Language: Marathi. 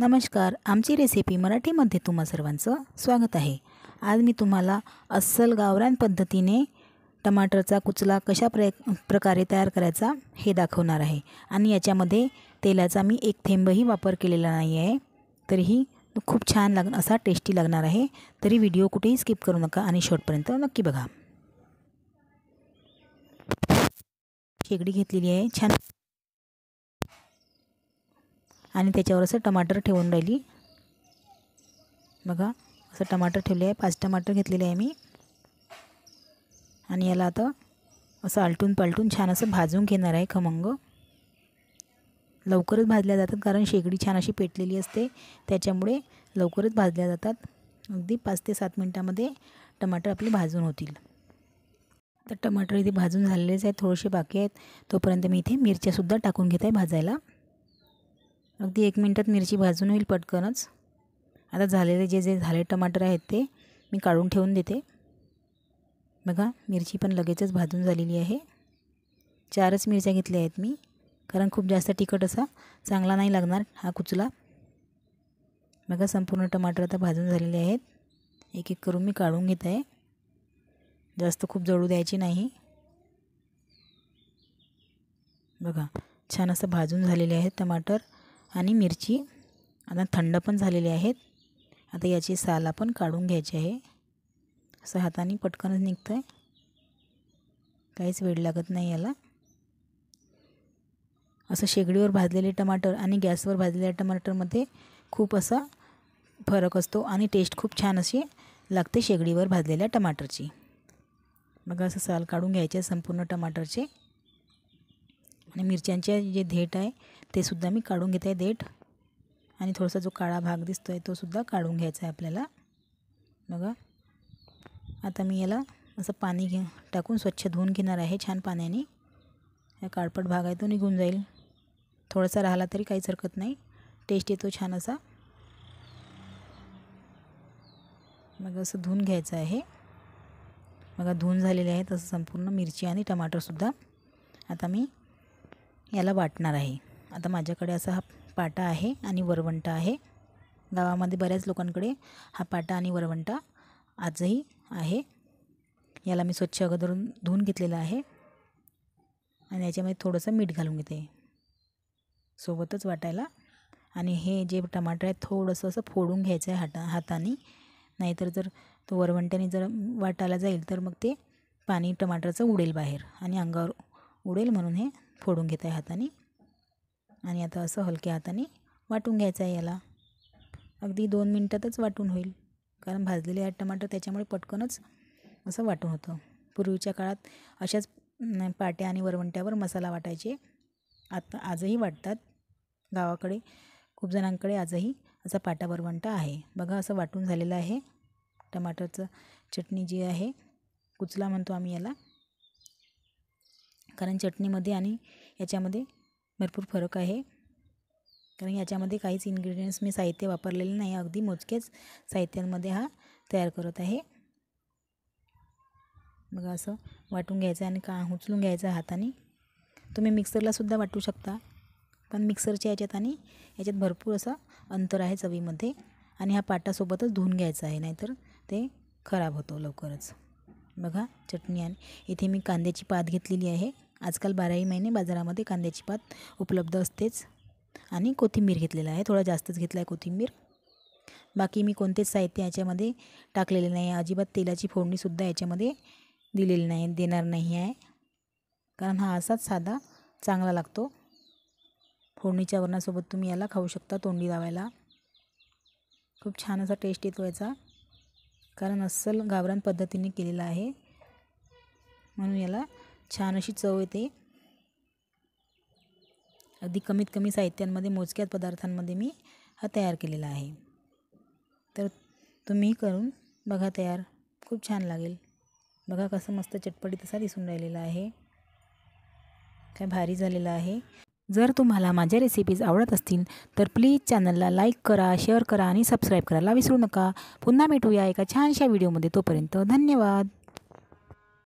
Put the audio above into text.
नमस्कार आमची रेसिपी मराठीमध्ये तुम्हा सर्वांचं स्वागत आहे आज मी तुम्हाला अस्सल गावरान पद्धतीने टमाटरचा कुचला कशा प्र प्रकारे तयार करायचा हे दाखवणार आहे आणि याच्यामध्ये तेलाचा मी एक थेंबही वापर केलेला नाही आहे तरीही खूप छान लाग असा टेस्टी लागणार आहे तरी व्हिडिओ कुठेही स्किप करू नका आणि शेवटपर्यंत नक्की बघा शेगडी घेतलेली आहे छान आणि त्याच्यावर असं टमाटर ठेवून राहिली बघा असं टमाटर ठेवले आहे पाच टमाटर घेतलेले आहे मी आणि याला आता असं आलटून पालटून छान असं भाजून घेणार आहे खमंग लवकरच भाजल्या जातात कारण शेगडी छान अशी पेटलेली असते त्याच्यामुळे लवकरच भाजल्या जातात अगदी पाच ते सात मिनटामध्ये टमाटर आपले भाजून होतील तर टमाटर इथे भाजून झालेलेच आहेत थोडेसे बाकी आहेत तोपर्यंत मी इथे मिरच्यासुद्धा टाकून घेत आहे भाजायला अगदी एक मिनटात मिरची भाजून होईल पटकनच आता झालेले जे जे झाले टमाटर आहेत ते मी काढून ठेवून देते बघा मिरची पण लगेचच भाजून झालेली आहे चारच मिरच्या घेतल्या आहेत मी कारण खूप जास्त तिखट असा चांगला नाही लागणार हा कुचला बघा संपूर्ण टमाटर आता भाजून झालेले आहेत एक एक करून मी काढून घेत आहे जास्त खूप जळू द्यायची नाही बघा छान असं भाजून झालेले आहेत टमाटर आणि मिरची आता थंड पण झालेली आहेत आता याची साल आपण काढून घ्यायची आहे असं हाताने पटकनच निघतं आहे काहीच वेळ लागत नाही याला असं शेगडीवर भाजलेले टमाटर आणि गॅसवर भाजलेल्या टमाटरमध्ये खूप असा फरक असतो आणि टेस्ट खूप छान अशी लागते शेगडीवर भाजलेल्या टमाटरची मग असं साल काढून घ्यायचे संपूर्ण टमाटरचे आणि मिरच्यांचे जे देठ आहे ते सुद्धा मी काढून घेत आहे देठ आणि थोडासा जो काळा भाग दिसतो आहे तोसुद्धा काढून घ्यायचा आहे आपल्याला बघा आता मी याला असं पाणी घे टाकून स्वच्छ धुवून घेणार आहे छान पाण्याने हा काळपट भाग आहे तो निघून जाईल थोडासा राहिला तरी काहीच हरकत नाही टेस्ट येतो छान असा मग असं धुवून घ्यायचं आहे बघा धुवून झालेले आहे तसं संपूर्ण मिरची आणि टमाटरसुद्धा आता मी याला वाटणार आहे आता माझ्याकडे असा हा पाटा आहे आणि वरवंटा आहे गावामध्ये बऱ्याच लोकांकडे हा पाटा आणि वरवंटा आजही आहे याला मी स्वच्छ अगोदर धुवून घेतलेला आहे आणि याच्यामध्ये थोडंसं मीठ घालून घेते सोबतच वाटायला आणि हे जे टमाटर आहे थोडंसं असं फोडून घ्यायचं आहे हाता हाताने नाहीतर जर तो वरवंट्याने जर वाटायला जाईल तर मग ते पाणी टमाटरचं उडेल बाहेर आणि अंगावर उडेल म्हणून हे फोडून घेत आहे हाताने आणि आता असं हलक्या हाताने वाटून घ्यायचं आहे याला अगदी दोन मिनटातच वाटून होईल कारण भाजलेले आहेत टमाटर त्याच्यामुळे पटकनच असं वाटून होतं पूर्वीच्या काळात अशाच पाट्या आणि वरवंट्यावर मसाला वाटायचे आता आजही वाटतात गावाकडे खूप जणांकडे आजही असा पाटा वरवंटा आहे बघा असं वाटून झालेलं आहे टमाटरचं चटणी जी आहे कुचला म्हणतो आम्ही याला कारण चटणीमध्ये आणि याच्यामध्ये भरपूर फरक आहे कारण याच्यामध्ये काहीच इन्ग्रेडियंट्स मी साहित्य वापरलेले नाही अगदी मोजकेच साहित्यांमध्ये हा तयार करत आहे बघा असं वाटून घ्यायचं आणि का उचलून घ्यायचं हाताने तुम्ही मिक्सरलासुद्धा वाटू शकता पण मिक्सरच्या याच्यात आणि याच्यात भरपूर असं अंतर आहे चवीमध्ये आणि हा पाटासोबतच धुवून घ्यायचा आहे नाहीतर ते खराब होतो लवकरच बघा चटणी आणि इथे मी कांद्याची पात घेतलेली आहे आजकाल बाराही महिने बाजारामध्ये कांद्याची पात उपलब्ध असतेच आणि कोथिंबीर घेतलेला आहे थोडा जास्तच घेतला आहे कोथिंबीर बाकी मी कोणतेच साहित्य याच्यामध्ये टाकलेले नाही अजिबात तेलाची फोडणीसुद्धा याच्यामध्ये दिलेली नाही देणार नाही आहे कारण हा असाच साधा चांगला लागतो फोडणीच्या वरणासोबत तुम्ही याला खाऊ शकता तोंडी लावायला खूप छान असा टेस्ट येतो याचा कारण अस्सल गावरान पद्धतीने केलेला आहे म्हणून याला छान अशी चव येते अगदी कमीत कमी साहित्यांमध्ये मोजक्यात पदार्थांमध्ये मी हा तयार केलेला आहे तर तुम्ही करून बघा तयार खूप छान लागेल बघा कसं मस्त चटपटी तसा दिसून राहिलेला आहे काय भारी झालेला आहे जर तुम्हाला माझ्या रेसिपीज आवडत असतील तर प्लीज चॅनलला लाईक करा शेअर करा आणि सबस्क्राईब करायला विसरू नका पुन्हा भेटूया एका छानशा व्हिडिओमध्ये तोपर्यंत धन्यवाद